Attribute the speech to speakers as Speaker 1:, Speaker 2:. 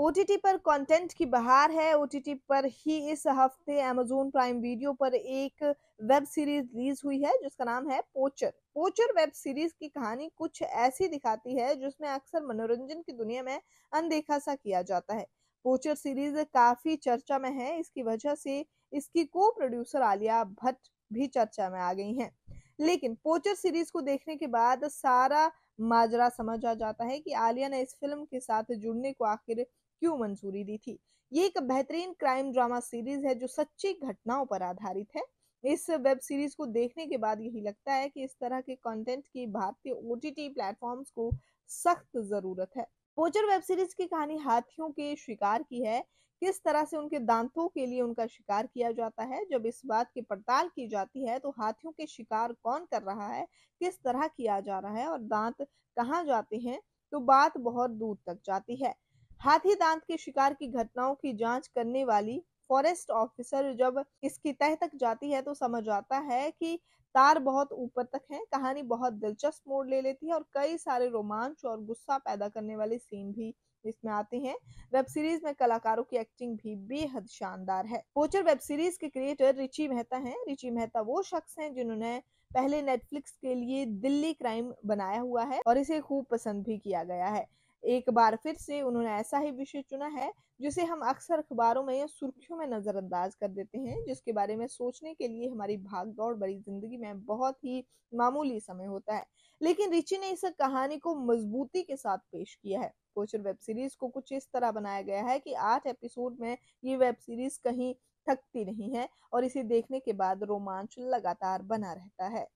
Speaker 1: ओ पर कंटेंट की बहार है ओ पर ही इस हफ्ते अमेजोन प्राइम वीडियो पर एक वेब सीरीज रिलीज हुई है जिसका नाम है पोचर पोचर वेब सीरीज की कहानी कुछ ऐसी दिखाती है जिसमें अक्सर मनोरंजन की दुनिया में अनदेखा सा किया जाता है पोचर सीरीज काफी चर्चा में है इसकी वजह से इसकी को प्रोड्यूसर आलिया भट्ट भी चर्चा में आ गई हैं लेकिन पोचर सीरीज को देखने के बाद सारा माजरा समझ आ जाता है कि आलिया ने इस फिल्म के साथ जुड़ने को आखिर क्यों मंजूरी दी थी ये एक बेहतरीन क्राइम ड्रामा सीरीज है जो सच्ची घटनाओं पर आधारित है इस वेब सीरीज को देखने के बाद यही लगता है कि इस तरह के कंटेंट की भारतीय ओटीटी प्लेटफॉर्म्स को सख्त जरूरत है पोचर वेब सीरीज की कहानी हाथियों के शिकार की है किस तरह से उनके दांतों के लिए उनका शिकार किया जाता है जब इस बात की पड़ताल की जाती है तो हाथियों के शिकार कौन कर रहा है किस तरह किया जा रहा है और दांत कहाँ जाते हैं तो बात बहुत दूर तक जाती है हाथी दांत के शिकार की घटनाओं की जांच करने वाली फॉरेस्ट ऑफिसर जब इसकी तह तक जाती है तो समझ आता है कि तार बहुत ऊपर तक है कहानी बहुत दिलचस्प मोड़ ले लेती है और कई सारे रोमांच और गुस्सा पैदा करने वाले सीन भी इसमें आते हैं वेब सीरीज में कलाकारों की एक्टिंग भी बेहद शानदार है पोचर वेब सीरीज के क्रिएटर रिचि मेहता हैं रिची मेहता वो शख्स हैं जिन्होंने पहले नेटफ्लिक्स के लिए दिल्ली क्राइम बनाया हुआ है और इसे खूब पसंद भी किया गया है एक बार फिर से उन्होंने ऐसा ही विषय चुना है जिसे हम अक्सर अखबारों में या सुर्खियों में नज़रअंदाज कर देते हैं जिसके बारे में सोचने के लिए हमारी भाग दौड़ बड़ी जिंदगी में बहुत ही मामूली समय होता है लेकिन रिचि ने इस कहानी को मजबूती के साथ पेश किया है कोचर वेब सीरीज को कुछ इस तरह बनाया गया है कि आठ एपिसोड में ये वेब सीरीज कहीं थकती नहीं है और इसे देखने के बाद रोमांच लगातार बना रहता है